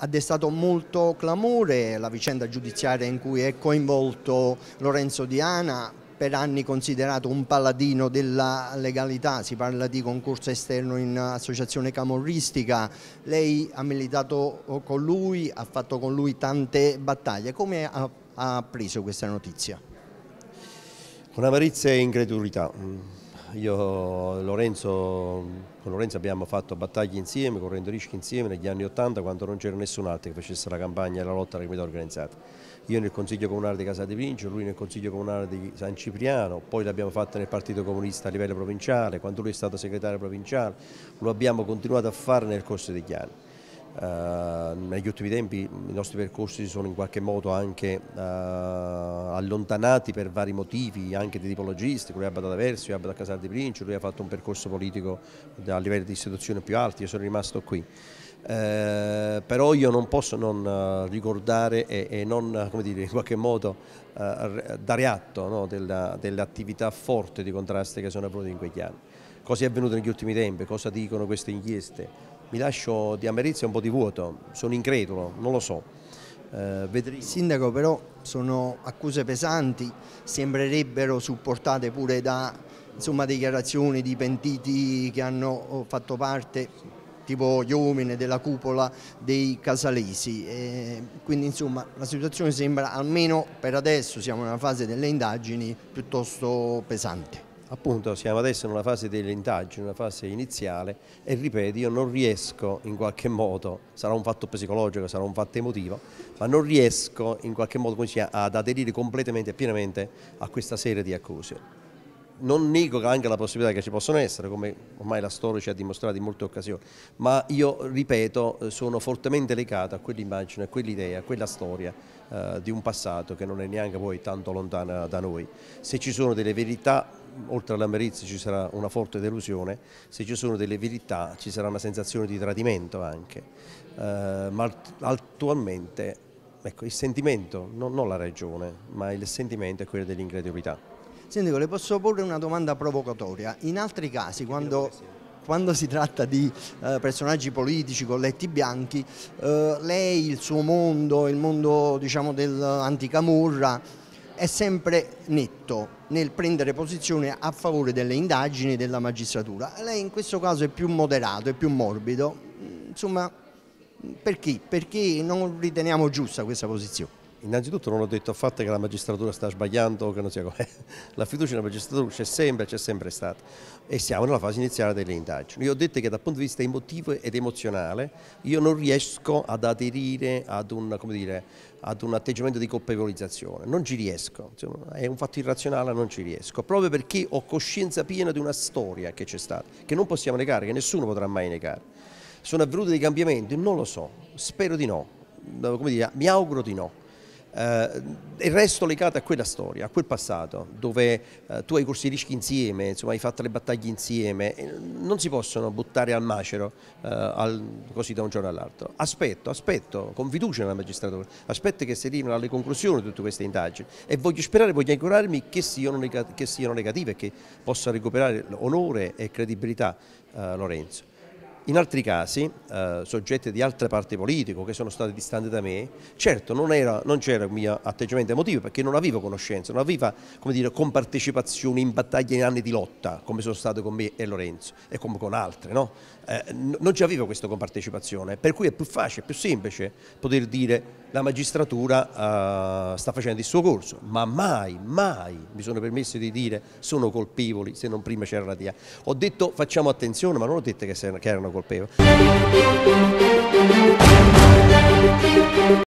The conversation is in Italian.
ha destato molto clamore la vicenda giudiziaria in cui è coinvolto Lorenzo Diana, per anni considerato un paladino della legalità, si parla di concorso esterno in associazione camorristica, lei ha militato con lui, ha fatto con lui tante battaglie, come ha, ha preso questa notizia? Con avarizia e incredulità. Io Lorenzo, con Lorenzo abbiamo fatto battaglie insieme, correndo rischi insieme negli anni Ottanta quando non c'era nessun altro che facesse la campagna e la lotta alla criminalità organizzata. Io nel Consiglio Comunale di Casa di Principe, lui nel Consiglio Comunale di San Cipriano, poi l'abbiamo fatta nel Partito Comunista a livello provinciale, quando lui è stato segretario provinciale, lo abbiamo continuato a fare nel corso degli anni. Ehm, negli ultimi tempi i nostri percorsi si sono in qualche modo anche eh, allontanati per vari motivi, anche di tipo logistico, lui abita ad Aversio, io abito a Casal di Principe, lui ha fatto un percorso politico a livello di istituzione più alti, io sono rimasto qui. Eh, però io non posso non eh, ricordare e, e non dire, in qualche modo eh, dare atto no, della, dell'attività forte di contrasto che sono avvenute in quegli anni cosa è avvenuto negli ultimi tempi, cosa dicono queste inchieste. Mi lascio di amarezza un po' di vuoto, sono incredulo, non lo so. Eh, Il sindaco però sono accuse pesanti, sembrerebbero supportate pure da insomma, dichiarazioni di pentiti che hanno oh, fatto parte tipo gli uomini della cupola dei casalesi. E quindi insomma la situazione sembra almeno per adesso, siamo in una fase delle indagini, piuttosto pesante appunto siamo adesso in una fase delle indagini, una fase iniziale e ripeto io non riesco in qualche modo, sarà un fatto psicologico, sarà un fatto emotivo, ma non riesco in qualche modo dice, ad aderire completamente e pienamente a questa serie di accuse. Non nego anche la possibilità che ci possono essere, come ormai la storia ci ha dimostrato in molte occasioni, ma io ripeto sono fortemente legato a quell'immagine, a quell'idea, a quella storia eh, di un passato che non è neanche poi tanto lontana da noi. Se ci sono delle verità, oltre all'amarezza ci sarà una forte delusione, se ci sono delle verità ci sarà una sensazione di tradimento anche, eh, ma attualmente ecco, il sentimento, non, non la ragione, ma il sentimento è quello dell'incredibilità. Sindaco, le posso porre una domanda provocatoria. In altri casi, quando quando si tratta di eh, personaggi politici, colletti bianchi, eh, lei, il suo mondo, il mondo diciamo, dell'anticamurra è sempre netto nel prendere posizione a favore delle indagini della magistratura. Lei in questo caso è più moderato, è più morbido, insomma perché? Perché non riteniamo giusta questa posizione. Innanzitutto non ho detto affatto che la magistratura sta sbagliando o che non sia corretta. La fiducia nella magistratura c'è sempre, c'è sempre stata e siamo nella fase iniziale delle indagini. Io ho detto che dal punto di vista emotivo ed emozionale io non riesco ad aderire ad un, dire, ad un atteggiamento di colpevolizzazione, non ci riesco, Insomma, è un fatto irrazionale, non ci riesco, proprio perché ho coscienza piena di una storia che c'è stata, che non possiamo negare, che nessuno potrà mai negare. Sono avvenuti dei cambiamenti? Non lo so, spero di no, dire, mi auguro di no eh, il resto legato a quella storia, a quel passato, dove eh, tu hai corso i rischi insieme, insomma, hai fatto le battaglie insieme, non si possono buttare al macero eh, al, così da un giorno all'altro. Aspetto, aspetto, con fiducia nella magistratura, aspetto che si arrivino alle conclusioni di tutte queste indagini e voglio sperare, voglio augurarmi che che siano negative e che possa recuperare onore e credibilità eh, Lorenzo. In altri casi, eh, soggetti di altre parti politiche che sono stati distanti da me, certo non, c'era il mio atteggiamento emotivo perché non avevo conoscenza, non avevo dire, compartecipazione in battaglie in anni di lotta come sono stato con me e Lorenzo e come con altri, no? eh, non c'avevo questa compartecipazione, per cui è più facile, più semplice poter dire la magistratura eh, sta facendo il suo corso, ma mai, mai mi sono permesso di dire sono colpevoli se non prima c'era la DIA. Ho detto facciamo attenzione, ma non ho detto che, erano colpevoli.